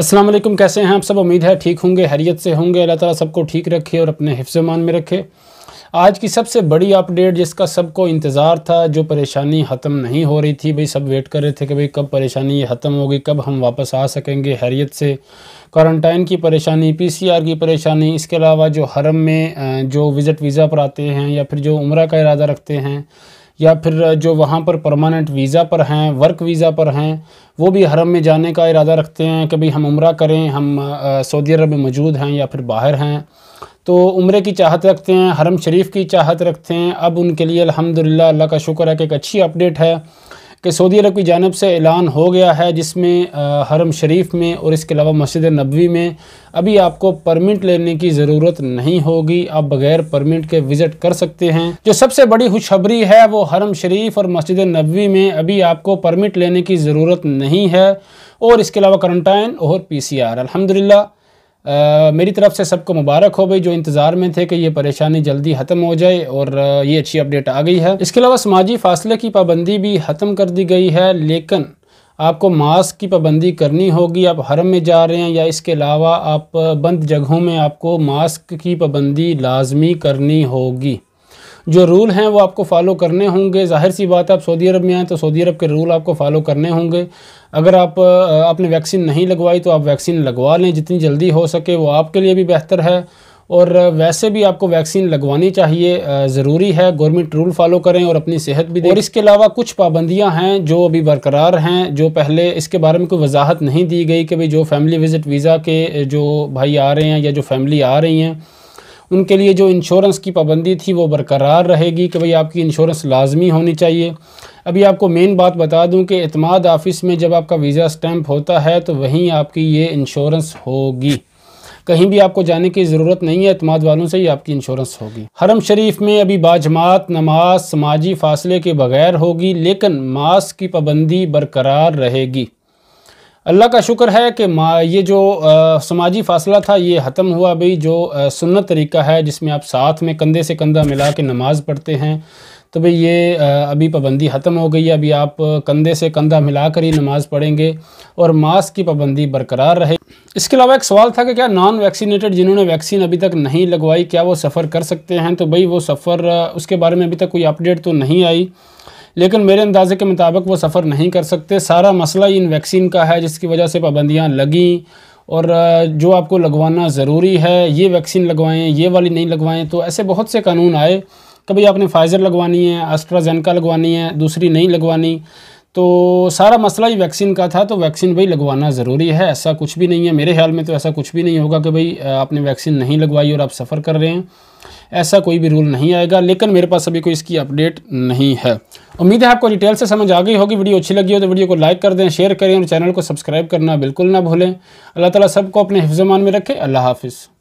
असलम कैसे हैं आप सब उम्मीद है ठीक होंगे हैरियत से होंगे अल्लाह ताला सबको ठीक रखे और अपने मान में रखे आज की सबसे बड़ी अपडेट जिसका सबको इंतज़ार था जो परेशानी ख़त्म नहीं हो रही थी भाई सब वेट कर रहे थे कि भाई कब परेशानी ये ख़त्म होगी कब हम वापस आ सकेंगे हैरियत से क्वारंटाइन की परेशानी पीसीआर की परेशानी इसके अलावा जो हरम में जो विज़िट वीज़ा पर आते हैं या फिर जो उम्र का इरादा रखते हैं या फिर जो वहाँ पर परमानेंट वीज़ा पर हैं वर्क वीज़ा पर हैं वो भी हरम में जाने का इरादा रखते हैं कि भाई हम उम्र करें हम सऊदी अरब में मौजूद हैं या फिर बाहर हैं तो उम्र की चाहत रखते हैं हरम शरीफ की चाहत रखते हैं अब उनके लिए अलहमदिल्ला अल्लाह का शुक्र है कि एक अच्छी अपडेट है कि सऊदी अरब की जानब से ऐलान हो गया है जिसमें हरम शरीफ में और इसके अलावा मस्जिद नबवी में अभी आपको परमिट लेने की ज़रूरत नहीं होगी आप बग़ैर परमिट के विज़िट कर सकते हैं जो सबसे बड़ी खुशखबरी है वो हरम शरीफ और मस्जिद नबवी में अभी आपको परमिट लेने की ज़रूरत नहीं है और इसके अलावा करंटाइन और पी सी आर अलहमदिल्ला आ, मेरी तरफ से सबको मुबारक हो भाई जो इंतज़ार में थे कि ये परेशानी जल्दी ख़त्म हो जाए और ये अच्छी अपडेट आ गई है इसके अलावा समाजी फासले की पाबंदी भी ख़त्म कर दी गई है लेकिन आपको मास्क की पाबंदी करनी होगी आप हरम में जा रहे हैं या इसके अलावा आप बंद जगहों में आपको मास्क की पाबंदी लाजमी करनी होगी जो रूल हैं वो आपको फॉलो करने होंगे जाहिर सी बात है आप सऊदी अरब में आएँ तो सऊदी अरब के रूल आपको फॉलो करने होंगे अगर आप आपने वैक्सीन नहीं लगवाई तो आप वैक्सीन लगवा लें जितनी जल्दी हो सके वो आपके लिए भी बेहतर है और वैसे भी आपको वैक्सीन लगवानी चाहिए ज़रूरी है गवर्नमेंट रूल फॉलो करें और अपनी सेहत भी दें और इसके अलावा कुछ पाबंदियां हैं जो अभी बरकरार हैं जो पहले इसके बारे में कोई वजाहत नहीं दी गई कि भाई जो फैमिली विज़िट वीज़ा के जो भाई आ रहे हैं या जो फैमिली आ रही हैं उनके लिए जो इंश्योरेंस की पाबंदी थी वो बरकरार रहेगी कि भाई आपकी इंश्योरेंस लाजमी होनी चाहिए अभी आपको मेन बात बता दूं कि अतमाद ऑफ़िस में जब आपका वीज़ा स्टैम्प होता है तो वहीं आपकी ये इंश्योरेंस होगी कहीं भी आपको जाने की ज़रूरत नहीं है अतमाद वालों से ही आपकी इंश्योरेंस होगी हरम शरीफ में अभी बाजमात नमाज समाजी फासले के बगैर होगी लेकिन मास्क की पाबंदी बरकरार रहेगी अल्लाह का शुक्र है कि ये जो समाजी फासला था ये ख़त्म हुआ भाई जो सुन्नत तरीका है जिसमें आप साथ में कंधे से कंधा मिला के नमाज़ पढ़ते हैं तो भाई ये आ, अभी पाबंदी ख़त्म हो गई है अभी आप कंधे से कंधा मिला कर ही नमाज़ पढ़ेंगे और मास्क की पाबंदी बरकरार रहे इसके अलावा एक सवाल था कि क्या नॉन वैक्सीनेटेड जिन्होंने वैक्सीन अभी तक नहीं लगवाई क्या वो सफ़र कर सकते हैं तो भाई वो सफ़र उसके बारे में अभी तक कोई अपडेट तो नहीं आई लेकिन मेरे अंदाजे के मुताबिक वो सफ़र नहीं कर सकते सारा मसला इन वैक्सीन का है जिसकी वजह से पाबंदियाँ लगें और जो आपको लगवाना ज़रूरी है ये वैक्सीन लगवाएं ये वाली नहीं लगवाएं तो ऐसे बहुत से कानून आए कभी आपने फाइज़र लगवानी है अस्ट्राजेनका लगवानी है दूसरी नहीं लगवानी तो सारा मसला ही वैक्सीन का था तो वैक्सीन भाई लगवाना ज़रूरी है ऐसा कुछ भी नहीं है मेरे ख्याल में तो ऐसा कुछ भी नहीं होगा कि भाई आपने वैक्सीन नहीं लगवाई और आप सफ़र कर रहे हैं ऐसा कोई भी रूल नहीं आएगा लेकिन मेरे पास अभी कोई इसकी अपडेट नहीं है उम्मीद है आपको डिटेल से समझ आ गई होगी वीडियो अच्छी लगी हो तो वीडियो को लाइक कर दें शेयर करें और चैनल को सब्सक्राइब करना बिल्कुल ना भूलें अल्लाह ताला सबको अपने हिफ्जमान में रखें अल्लाह हाफिज़